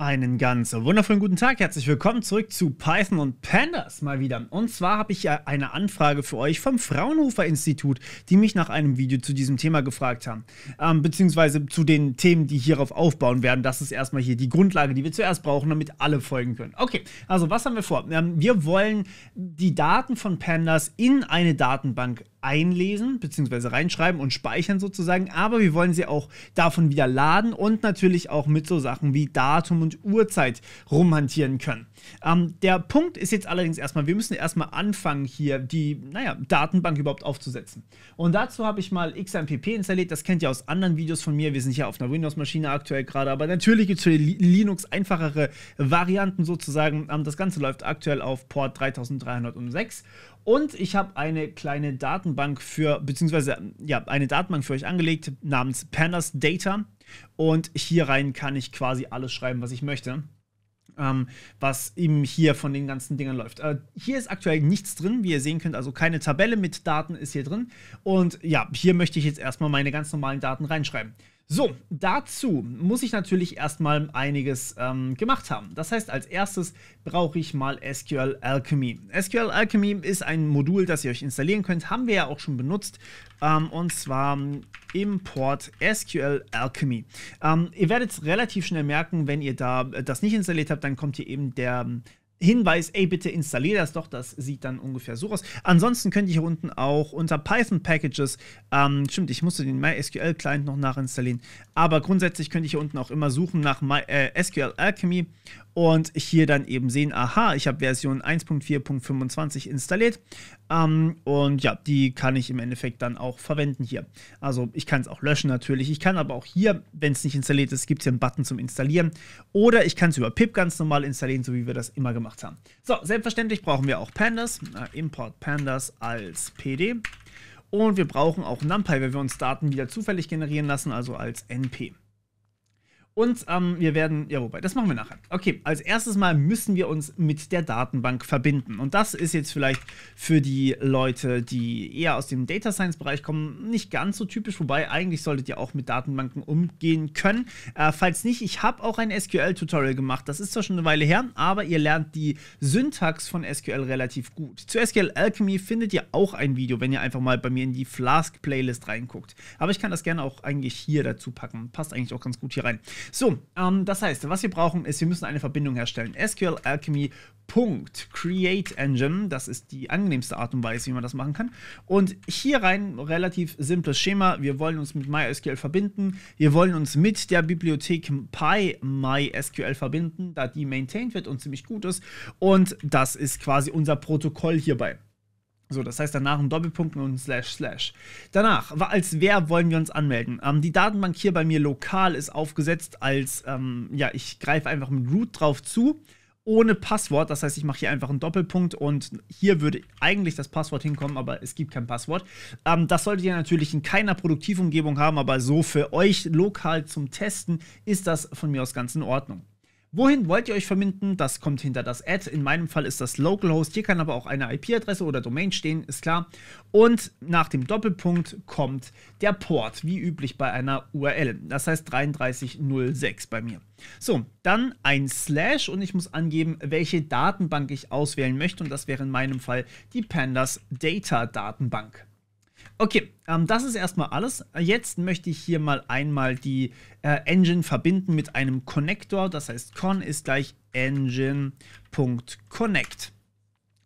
Einen ganz wundervollen guten Tag, herzlich willkommen zurück zu Python und Pandas mal wieder. Und zwar habe ich ja äh, eine Anfrage für euch vom Fraunhofer Institut, die mich nach einem Video zu diesem Thema gefragt haben. Ähm, beziehungsweise zu den Themen, die hierauf aufbauen werden. Das ist erstmal hier die Grundlage, die wir zuerst brauchen, damit alle folgen können. Okay, also was haben wir vor? Ähm, wir wollen die Daten von Pandas in eine Datenbank einlesen bzw. reinschreiben und speichern sozusagen, aber wir wollen sie auch davon wieder laden und natürlich auch mit so Sachen wie Datum und Uhrzeit rumhantieren können. Ähm, der Punkt ist jetzt allerdings erstmal, wir müssen erstmal anfangen hier die, naja, Datenbank überhaupt aufzusetzen. Und dazu habe ich mal XMPP installiert, das kennt ihr aus anderen Videos von mir, wir sind hier auf einer Windows-Maschine aktuell gerade, aber natürlich gibt es für Linux einfachere Varianten sozusagen. Ähm, das Ganze läuft aktuell auf Port 3306 und ich habe eine kleine Datenbank für, beziehungsweise ähm, ja, eine Datenbank für euch angelegt namens Pandas Data. Und hier rein kann ich quasi alles schreiben, was ich möchte. Ähm, was eben hier von den ganzen Dingern läuft. Äh, hier ist aktuell nichts drin, wie ihr sehen könnt, also keine Tabelle mit Daten ist hier drin. Und ja, hier möchte ich jetzt erstmal meine ganz normalen Daten reinschreiben. So, dazu muss ich natürlich erstmal einiges ähm, gemacht haben. Das heißt, als erstes brauche ich mal SQL Alchemy. SQL Alchemy ist ein Modul, das ihr euch installieren könnt. Haben wir ja auch schon benutzt. Ähm, und zwar import SQL Alchemy. Ähm, ihr werdet es relativ schnell merken, wenn ihr da äh, das nicht installiert habt, dann kommt hier eben der ähm, Hinweis, ey, bitte installier das doch, das sieht dann ungefähr so aus. Ansonsten könnt ihr hier unten auch unter Python Packages, ähm, stimmt, ich musste den MySQL Client noch nachinstallieren, aber grundsätzlich könnt ihr hier unten auch immer suchen nach My, äh, SQL Alchemy und hier dann eben sehen, aha, ich habe Version 1.4.25 installiert ähm, und ja, die kann ich im Endeffekt dann auch verwenden hier. Also ich kann es auch löschen natürlich. Ich kann aber auch hier, wenn es nicht installiert ist, gibt es hier einen Button zum Installieren. Oder ich kann es über PIP ganz normal installieren, so wie wir das immer gemacht haben. So, selbstverständlich brauchen wir auch Pandas. Äh, import Pandas als PD. Und wir brauchen auch NumPy, weil wir uns Daten wieder zufällig generieren lassen, also als NP. Und ähm, wir werden, ja wobei, das machen wir nachher. Okay, als erstes mal müssen wir uns mit der Datenbank verbinden. Und das ist jetzt vielleicht für die Leute, die eher aus dem Data Science Bereich kommen, nicht ganz so typisch. Wobei, eigentlich solltet ihr auch mit Datenbanken umgehen können. Äh, falls nicht, ich habe auch ein SQL-Tutorial gemacht. Das ist zwar schon eine Weile her, aber ihr lernt die Syntax von SQL relativ gut. Zu SQL Alchemy findet ihr auch ein Video, wenn ihr einfach mal bei mir in die Flask-Playlist reinguckt. Aber ich kann das gerne auch eigentlich hier dazu packen. Passt eigentlich auch ganz gut hier rein. So, ähm, das heißt, was wir brauchen ist, wir müssen eine Verbindung herstellen. SQL Alchemy Punkt Create Engine. Das ist die angenehmste Art und Weise, wie man das machen kann. Und hier rein relativ simples Schema. Wir wollen uns mit MySQL verbinden. Wir wollen uns mit der Bibliothek PyMySQL verbinden, da die maintained wird und ziemlich gut ist. Und das ist quasi unser Protokoll hierbei. So, das heißt danach ein Doppelpunkt und ein Slash Slash. Danach, als wer wollen wir uns anmelden? Ähm, die Datenbank hier bei mir lokal ist aufgesetzt als, ähm, ja, ich greife einfach mit Root drauf zu, ohne Passwort. Das heißt, ich mache hier einfach einen Doppelpunkt und hier würde eigentlich das Passwort hinkommen, aber es gibt kein Passwort. Ähm, das solltet ihr natürlich in keiner Produktivumgebung haben, aber so für euch lokal zum Testen ist das von mir aus ganz in Ordnung. Wohin wollt ihr euch verminden? Das kommt hinter das Ad. In meinem Fall ist das Localhost. Hier kann aber auch eine IP-Adresse oder Domain stehen, ist klar. Und nach dem Doppelpunkt kommt der Port, wie üblich bei einer URL. Das heißt 3306 bei mir. So, dann ein Slash und ich muss angeben, welche Datenbank ich auswählen möchte. Und das wäre in meinem Fall die Pandas Data Datenbank. Okay, ähm, das ist erstmal alles. Jetzt möchte ich hier mal einmal die äh, Engine verbinden mit einem Connector. Das heißt, con ist gleich engine.connect.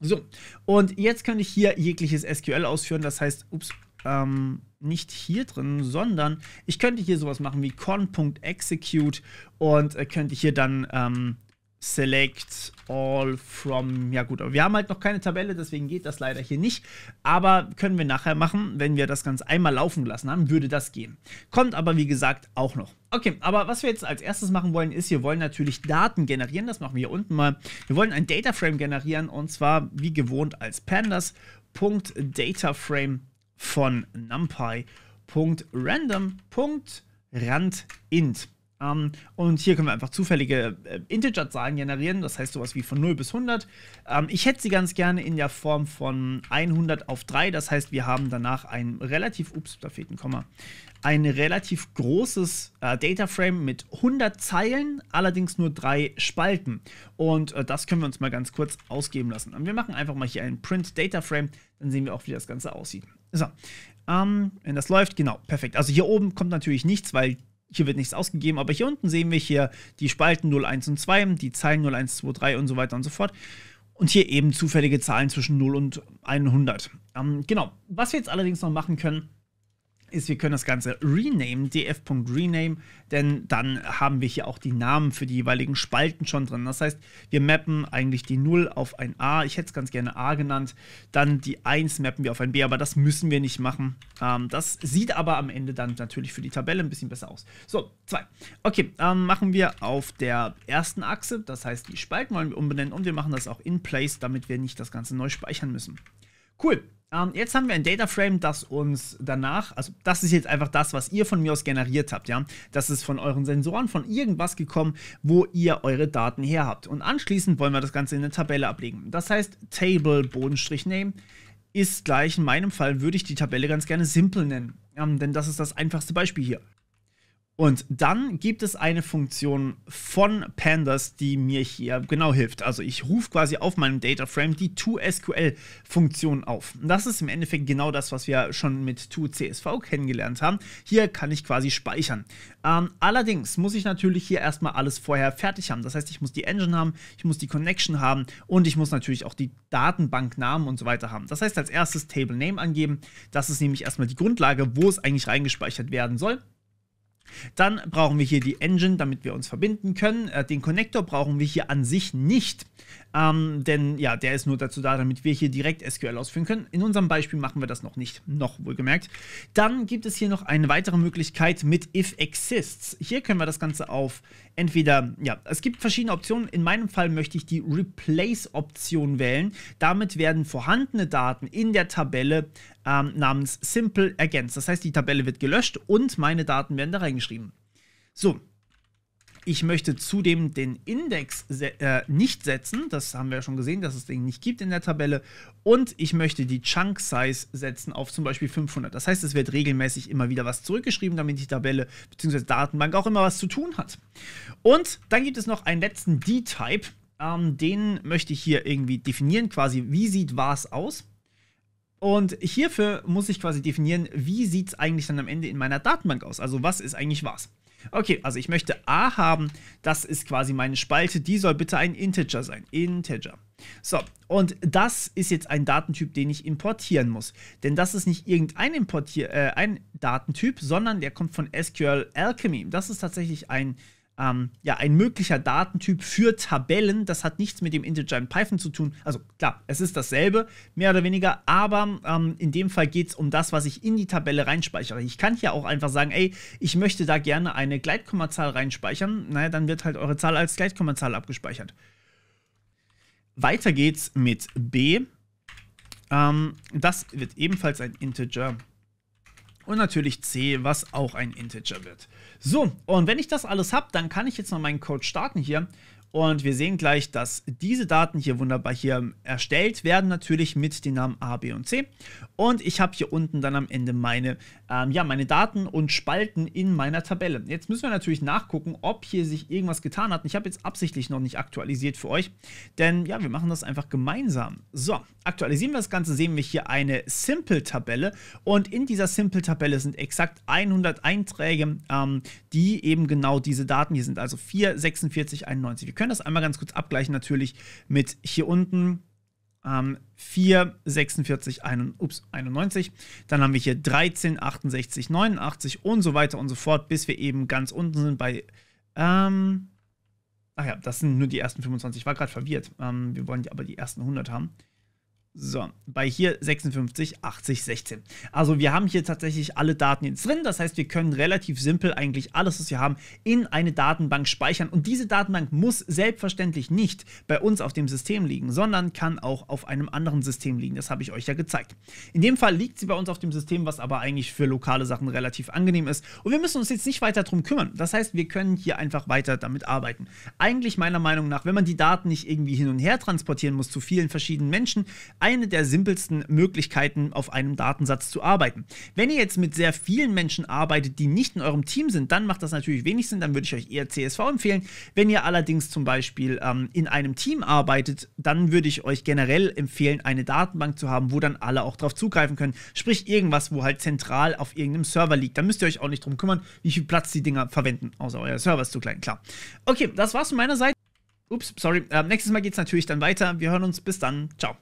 So, und jetzt kann ich hier jegliches SQL ausführen. Das heißt, ups, ähm, nicht hier drin, sondern ich könnte hier sowas machen wie con.execute und äh, könnte hier dann... Ähm, Select all from. Ja, gut, aber wir haben halt noch keine Tabelle, deswegen geht das leider hier nicht. Aber können wir nachher machen, wenn wir das Ganze einmal laufen gelassen haben, würde das gehen. Kommt aber, wie gesagt, auch noch. Okay, aber was wir jetzt als erstes machen wollen, ist, wir wollen natürlich Daten generieren. Das machen wir hier unten mal. Wir wollen ein Data Frame generieren und zwar wie gewohnt als pandas.dataframe von numpy.random.randint. Um, ähm, und hier können wir einfach zufällige äh, Integer-Zahlen generieren, das heißt sowas wie von 0 bis 100. Um, ähm, ich hätte sie ganz gerne in der Form von 100 auf 3, das heißt, wir haben danach ein relativ, ups, da fehlt ein Komma, ein relativ großes äh, Dataframe mit 100 Zeilen, allerdings nur drei Spalten. Und äh, das können wir uns mal ganz kurz ausgeben lassen. Und wir machen einfach mal hier einen Print-Dataframe, dann sehen wir auch, wie das Ganze aussieht. So, um, ähm, wenn das läuft, genau, perfekt. Also hier oben kommt natürlich nichts, weil hier wird nichts ausgegeben, aber hier unten sehen wir hier die Spalten 0, 1 und 2, die Zeilen 0, 1, 2, 3 und so weiter und so fort. Und hier eben zufällige Zahlen zwischen 0 und 100. Ähm, genau. Was wir jetzt allerdings noch machen können, ist, wir können das Ganze rename, df.rename, denn dann haben wir hier auch die Namen für die jeweiligen Spalten schon drin. Das heißt, wir mappen eigentlich die 0 auf ein A, ich hätte es ganz gerne A genannt, dann die 1 mappen wir auf ein B, aber das müssen wir nicht machen. Ähm, das sieht aber am Ende dann natürlich für die Tabelle ein bisschen besser aus. So, 2. Okay, ähm, machen wir auf der ersten Achse, das heißt, die Spalten wollen wir umbenennen und wir machen das auch in place, damit wir nicht das Ganze neu speichern müssen. Cool. Ähm, jetzt haben wir ein Data Frame, das uns danach, also das ist jetzt einfach das, was ihr von mir aus generiert habt, ja. Das ist von euren Sensoren, von irgendwas gekommen, wo ihr eure Daten her habt. Und anschließend wollen wir das Ganze in eine Tabelle ablegen. Das heißt, Table Name ist gleich, in meinem Fall würde ich die Tabelle ganz gerne Simple nennen. Ähm, denn das ist das einfachste Beispiel hier. Und dann gibt es eine Funktion von Pandas, die mir hier genau hilft. Also ich rufe quasi auf meinem DataFrame die ToSQL-Funktion auf. das ist im Endeffekt genau das, was wir schon mit ToCSV kennengelernt haben. Hier kann ich quasi speichern. Ähm, allerdings muss ich natürlich hier erstmal alles vorher fertig haben. Das heißt, ich muss die Engine haben, ich muss die Connection haben und ich muss natürlich auch die Datenbanknamen und so weiter haben. Das heißt, als erstes Table Name angeben. Das ist nämlich erstmal die Grundlage, wo es eigentlich reingespeichert werden soll. Dann brauchen wir hier die Engine, damit wir uns verbinden können. Äh, den Connector brauchen wir hier an sich nicht. Ähm, denn ja, der ist nur dazu da, damit wir hier direkt SQL ausführen können. In unserem Beispiel machen wir das noch nicht, noch wohlgemerkt. Dann gibt es hier noch eine weitere Möglichkeit mit if exists. Hier können wir das Ganze auf entweder, ja, es gibt verschiedene Optionen. In meinem Fall möchte ich die Replace-Option wählen. Damit werden vorhandene Daten in der Tabelle ähm, namens Simple ergänzt. Das heißt, die Tabelle wird gelöscht und meine Daten werden da reingeschrieben. So, ich möchte zudem den Index se äh, nicht setzen. Das haben wir ja schon gesehen, dass es den nicht gibt in der Tabelle. Und ich möchte die Chunk Size setzen auf zum Beispiel 500. Das heißt, es wird regelmäßig immer wieder was zurückgeschrieben, damit die Tabelle bzw. Datenbank auch immer was zu tun hat. Und dann gibt es noch einen letzten D-Type. Ähm, den möchte ich hier irgendwie definieren, quasi wie sieht was aus. Und hierfür muss ich quasi definieren, wie sieht es eigentlich dann am Ende in meiner Datenbank aus? Also was ist eigentlich was? Okay, also ich möchte a haben, das ist quasi meine Spalte, die soll bitte ein Integer sein. Integer. So, und das ist jetzt ein Datentyp, den ich importieren muss. Denn das ist nicht irgendein Importier, äh, ein Datentyp, sondern der kommt von SQL Alchemy. Das ist tatsächlich ein äh, ähm, ja, ein möglicher Datentyp für Tabellen. Das hat nichts mit dem Integer in Python zu tun. Also klar, es ist dasselbe, mehr oder weniger, aber ähm, in dem Fall geht es um das, was ich in die Tabelle reinspeichere. Ich kann hier auch einfach sagen, ey, ich möchte da gerne eine Gleitkommazahl reinspeichern. Naja, dann wird halt eure Zahl als Gleitkommazahl abgespeichert. Weiter geht's mit B. Ähm, das wird ebenfalls ein Integer und natürlich C, was auch ein Integer wird. So, und wenn ich das alles habe, dann kann ich jetzt noch meinen Code starten hier. Und wir sehen gleich, dass diese Daten hier wunderbar hier ähm, erstellt werden, natürlich mit den Namen A, B und C. Und ich habe hier unten dann am Ende meine, ähm, ja, meine Daten und Spalten in meiner Tabelle. Jetzt müssen wir natürlich nachgucken, ob hier sich irgendwas getan hat. Ich habe jetzt absichtlich noch nicht aktualisiert für euch, denn ja, wir machen das einfach gemeinsam. So, aktualisieren wir das Ganze, sehen wir hier eine Simple-Tabelle. Und in dieser Simple-Tabelle sind exakt 100 Einträge, ähm, die eben genau diese Daten hier sind. Also 4, 46, 91. Wir können das einmal ganz kurz abgleichen natürlich mit hier unten. Ähm, 4, 46, 1, ups, 91. Dann haben wir hier 13, 68, 89 und so weiter und so fort, bis wir eben ganz unten sind bei. Ähm, ach ja, das sind nur die ersten 25. Ich war gerade verwirrt. Ähm, wir wollen aber die ersten 100 haben. So, bei hier 56, 80, 16. Also wir haben hier tatsächlich alle Daten jetzt drin. Das heißt, wir können relativ simpel eigentlich alles, was wir haben, in eine Datenbank speichern. Und diese Datenbank muss selbstverständlich nicht bei uns auf dem System liegen, sondern kann auch auf einem anderen System liegen. Das habe ich euch ja gezeigt. In dem Fall liegt sie bei uns auf dem System, was aber eigentlich für lokale Sachen relativ angenehm ist. Und wir müssen uns jetzt nicht weiter drum kümmern. Das heißt, wir können hier einfach weiter damit arbeiten. Eigentlich meiner Meinung nach, wenn man die Daten nicht irgendwie hin und her transportieren muss zu vielen verschiedenen Menschen, eine der simpelsten Möglichkeiten, auf einem Datensatz zu arbeiten. Wenn ihr jetzt mit sehr vielen Menschen arbeitet, die nicht in eurem Team sind, dann macht das natürlich wenig Sinn, dann würde ich euch eher CSV empfehlen. Wenn ihr allerdings zum Beispiel ähm, in einem Team arbeitet, dann würde ich euch generell empfehlen, eine Datenbank zu haben, wo dann alle auch drauf zugreifen können. Sprich irgendwas, wo halt zentral auf irgendeinem Server liegt. Da müsst ihr euch auch nicht drum kümmern, wie viel Platz die Dinger verwenden, außer euer Server ist zu klein, klar. Okay, das war's von meiner Seite. Ups, sorry. Äh, nächstes Mal geht's natürlich dann weiter. Wir hören uns. Bis dann. Ciao.